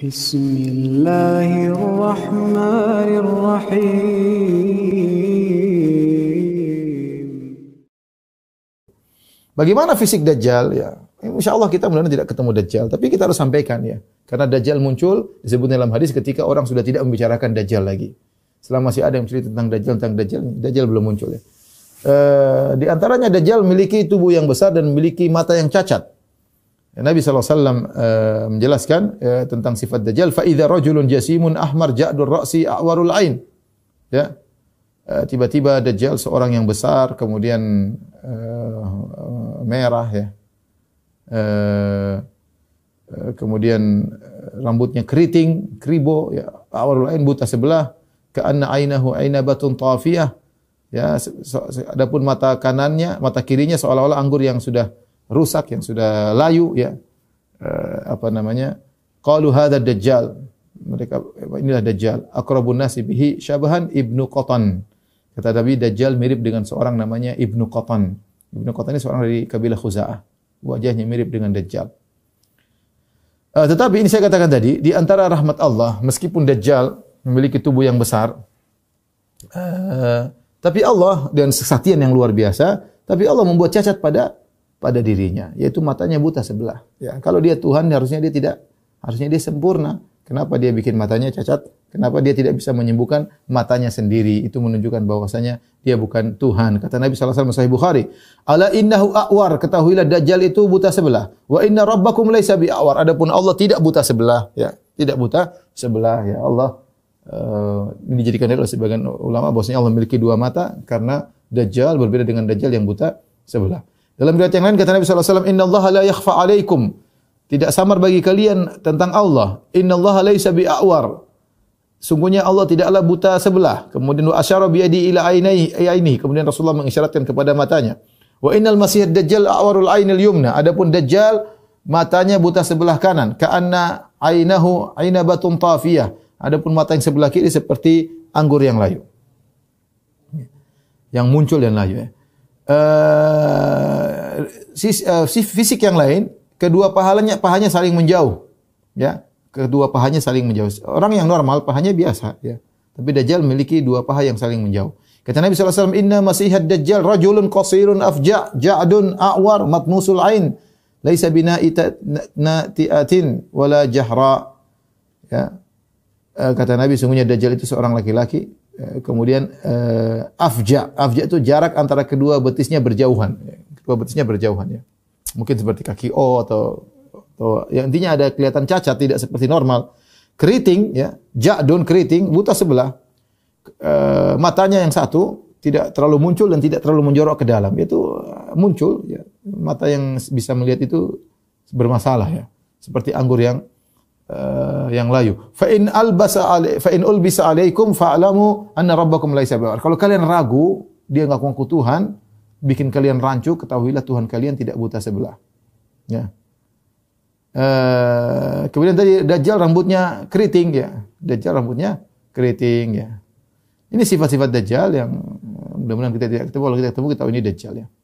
بسم الله الرحمن الرحيم Bagaimana fisik Dajjal ya? Insya Allah kita mudah tidak ketemu Dajjal, tapi kita harus sampaikan ya. Karena Dajjal muncul disebut dalam hadis ketika orang sudah tidak membicarakan Dajjal lagi. Selama masih ada yang cerita tentang Dajjal, tentang Dajjal, Dajjal belum muncul ya. E, di antaranya Dajjal memiliki tubuh yang besar dan memiliki mata yang cacat. Nabi SAW eh, menjelaskan ya, tentang sifat Dajjal. Fa'idha rajulun jasimun ahmar ja'dur ra'si a'warul ain. Ya. Eh, tiba-tiba Dajjal seorang yang besar, kemudian uh, merah ya. Uh, kemudian rambutnya keriting, kribo, ya, a'warul ain buta sebelah, ka'anna ainahu ainabatun tafiyah. Ya, adapun mata kanannya, mata kirinya seolah-olah anggur yang sudah rusak, yang sudah layu ya. Uh, apa namanya? Qalu hadza dajjal. Mereka inilah dajjal. Aqrabun nasi bihi syabahan Ibnu Qatan. Kata Nabi dajjal mirip dengan seorang namanya Ibnu Qatan. Ibnu Qatan ini seorang dari kabilah Khuza'ah. Wajahnya mirip dengan dajjal. Uh, tetapi ini saya katakan tadi, di antara rahmat Allah, meskipun Dajjal memiliki tubuh yang besar, uh, tapi Allah dengan kesaktian yang luar biasa, tapi Allah membuat cacat pada pada dirinya, yaitu matanya buta sebelah. Ya, kalau dia Tuhan harusnya dia tidak harusnya dia sempurna. Kenapa dia bikin matanya cacat? Kenapa dia tidak bisa menyembuhkan matanya sendiri? Itu menunjukkan bahwasanya dia bukan Tuhan. Kata Nabi SAW Salam Sahih Bukhari, "Ala innahu a'war." Ketahuilah dajjal itu buta sebelah. "Wa inna rabbakum laisa bi'awar." Adapun Allah tidak buta sebelah, ya. Tidak buta sebelah, ya Allah. Eh, ini Uh, dijadikan oleh sebagian ulama bahwasanya Allah memiliki dua mata karena dajjal berbeda dengan dajjal yang buta sebelah. Dalam riwayat yang lain kata Nabi SAW, Inna Allah la yakhfa alaikum. Tidak samar bagi kalian tentang Allah. Inna Allah laisa bi'awar. Sungguhnya Allah tidaklah buta sebelah. Kemudian wa asyara yadi ila ainaihi. Kemudian Rasulullah mengisyaratkan kepada matanya. Wa innal masih dajjal awarul ainil yumna. Adapun dajjal matanya buta sebelah kanan. Ka'anna ainahu ainabatun tafiyah. Adapun mata yang sebelah kiri seperti anggur yang layu. Yang muncul dan layu ya. Uh, Eh, fisik yang lain, kedua pahalanya pahanya saling menjauh. Ya, kedua pahanya saling menjauh. Orang yang normal pahanya biasa ya. Tapi dajjal memiliki dua paha yang saling menjauh. Kata Nabi SAW, Inna masihad dajjal rajulun qasirun afja' ja'dun a'war matmusul ain. Laisa bina nati'atin wala jahra. Ya. Eh, kata Nabi, sungguhnya dajjal itu seorang laki-laki. Eh, kemudian uh, afja. Afja itu jarak antara kedua betisnya berjauhan. Ya dua betisnya berjauhan ya. Mungkin seperti kaki O atau atau ya, intinya ada kelihatan cacat tidak seperti normal. Keriting ya, jadun keriting, buta sebelah. E, matanya yang satu tidak terlalu muncul dan tidak terlalu menjorok ke dalam. Itu eh, muncul ya. Mata yang bisa melihat itu bermasalah ya. Seperti anggur yang uh, yang layu. Fa in albasa fa in ulbisa alaikum fa'lamu anna rabbakum laisa bi'ar. Kalau kalian ragu, dia nggak ngaku Tuhan, bikin kalian rancu, ketahuilah Tuhan kalian tidak buta sebelah. Ya. E, kemudian tadi Dajjal rambutnya keriting ya. Dajjal rambutnya keriting ya. Ini sifat-sifat Dajjal yang eh, mudah-mudahan kita tidak ketemu. Kalau kita ketemu kita tahu ini Dajjal ya.